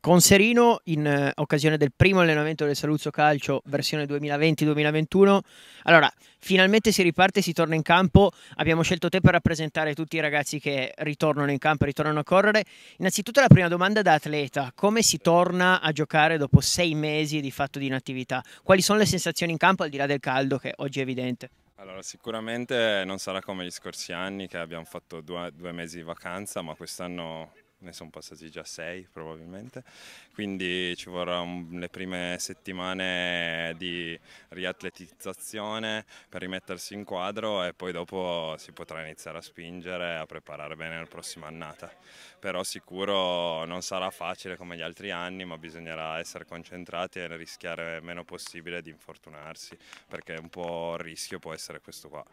con Serino in eh, occasione del primo allenamento del Saluzzo Calcio versione 2020-2021. Allora, finalmente si riparte, si torna in campo. Abbiamo scelto te per rappresentare tutti i ragazzi che ritornano in campo, ritornano a correre. Innanzitutto la prima domanda da atleta, come si torna a giocare dopo sei mesi di fatto di inattività? Quali sono le sensazioni in campo al di là del caldo che oggi è evidente? Allora, sicuramente non sarà come gli scorsi anni che abbiamo fatto due, due mesi di vacanza, ma quest'anno ne sono passati già sei probabilmente, quindi ci vorranno le prime settimane di riatletizzazione per rimettersi in quadro e poi dopo si potrà iniziare a spingere e a preparare bene la prossima annata. Però sicuro non sarà facile come gli altri anni, ma bisognerà essere concentrati e rischiare meno possibile di infortunarsi, perché un po' il rischio può essere questo qua.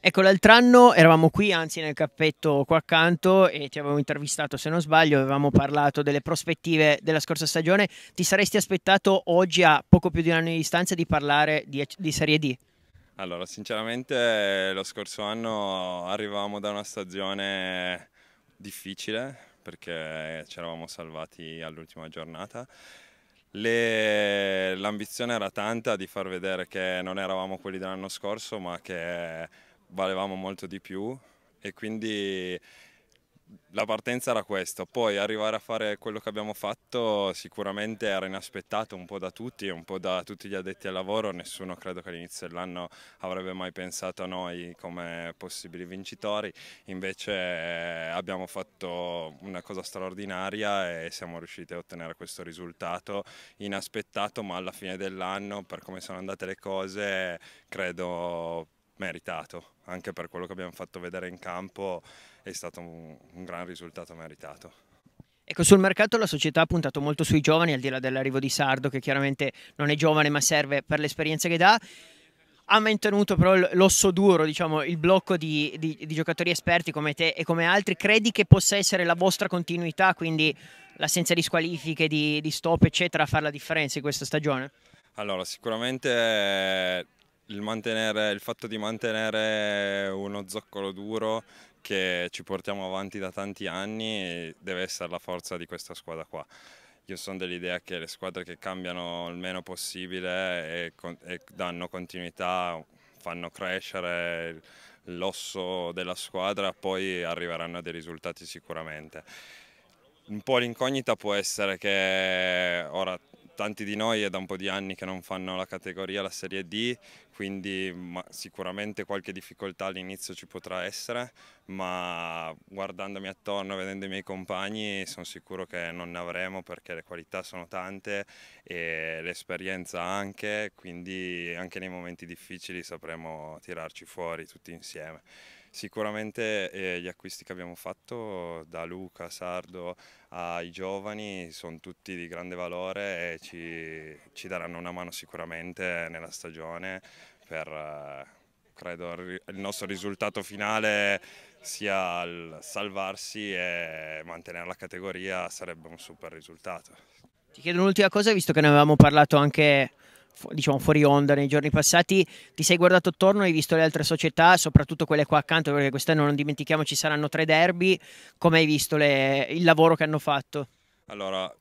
Ecco, l'altro anno eravamo qui, anzi nel cappetto qua accanto e ti avevo intervistato, se non sbaglio, avevamo parlato delle prospettive della scorsa stagione. Ti saresti aspettato oggi a poco più di un anno di distanza di parlare di, di Serie D? Allora, sinceramente lo scorso anno arrivavamo da una stagione difficile perché ci eravamo salvati all'ultima giornata l'ambizione era tanta di far vedere che non eravamo quelli dell'anno scorso, ma che valevamo molto di più e quindi la partenza era questa, poi arrivare a fare quello che abbiamo fatto sicuramente era inaspettato un po' da tutti e un po' da tutti gli addetti al lavoro, nessuno credo che all'inizio dell'anno avrebbe mai pensato a noi come possibili vincitori, invece eh, abbiamo fatto una cosa straordinaria e siamo riusciti a ottenere questo risultato inaspettato ma alla fine dell'anno per come sono andate le cose credo meritato, anche per quello che abbiamo fatto vedere in campo è stato un, un gran risultato meritato. Ecco, sul mercato la società ha puntato molto sui giovani, al di là dell'arrivo di Sardo, che chiaramente non è giovane ma serve per l'esperienza che dà. Ha mantenuto però l'osso duro, diciamo, il blocco di, di, di, giocatori esperti come te e come altri. Credi che possa essere la vostra continuità, quindi l'assenza di squalifiche, di, di stop, eccetera, a fare la differenza in questa stagione? Allora, sicuramente il, mantenere, il fatto di mantenere uno zoccolo duro che ci portiamo avanti da tanti anni deve essere la forza di questa squadra qua. Io sono dell'idea che le squadre che cambiano il meno possibile e, e danno continuità, fanno crescere l'osso della squadra, poi arriveranno a dei risultati sicuramente. Un po' l'incognita può essere che ora tanti di noi è da un po' di anni che non fanno la categoria, la Serie D, quindi sicuramente qualche difficoltà all'inizio ci potrà essere, ma guardandomi attorno, vedendo i miei compagni, sono sicuro che non ne avremo perché le qualità sono tante e l'esperienza anche, quindi anche nei momenti difficili sapremo tirarci fuori tutti insieme. Sicuramente eh, gli acquisti che abbiamo fatto da Luca, Sardo ai giovani sono tutti di grande valore e ci, ci daranno una mano sicuramente nella stagione per eh, credo il nostro risultato finale sia il salvarsi e mantenere la categoria sarebbe un super risultato. Ti chiedo un'ultima cosa, visto che ne avevamo parlato anche diciamo fuori onda nei giorni passati, ti sei guardato attorno, hai visto le altre società, soprattutto quelle qua accanto, perché quest'anno non dimentichiamo ci saranno tre derby, come hai visto le, il lavoro che hanno fatto? Allora,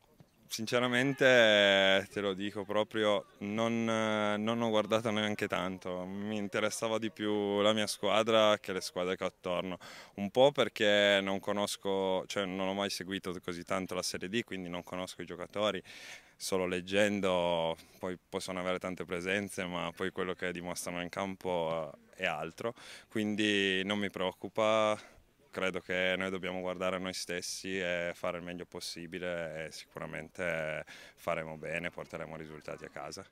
sinceramente te lo dico proprio, non, non, ho guardato neanche tanto, mi interessava di più la mia squadra che le squadre che ho attorno, un po' perché non conosco, cioè non ho mai seguito così tanto la Serie D, quindi non conosco i giocatori, solo leggendo poi possono avere tante presenze, ma poi quello che dimostrano in campo eh, è altro, quindi non mi preoccupa credo che noi dobbiamo guardare a noi stessi e fare il meglio possibile e sicuramente faremo bene, porteremo risultati a casa.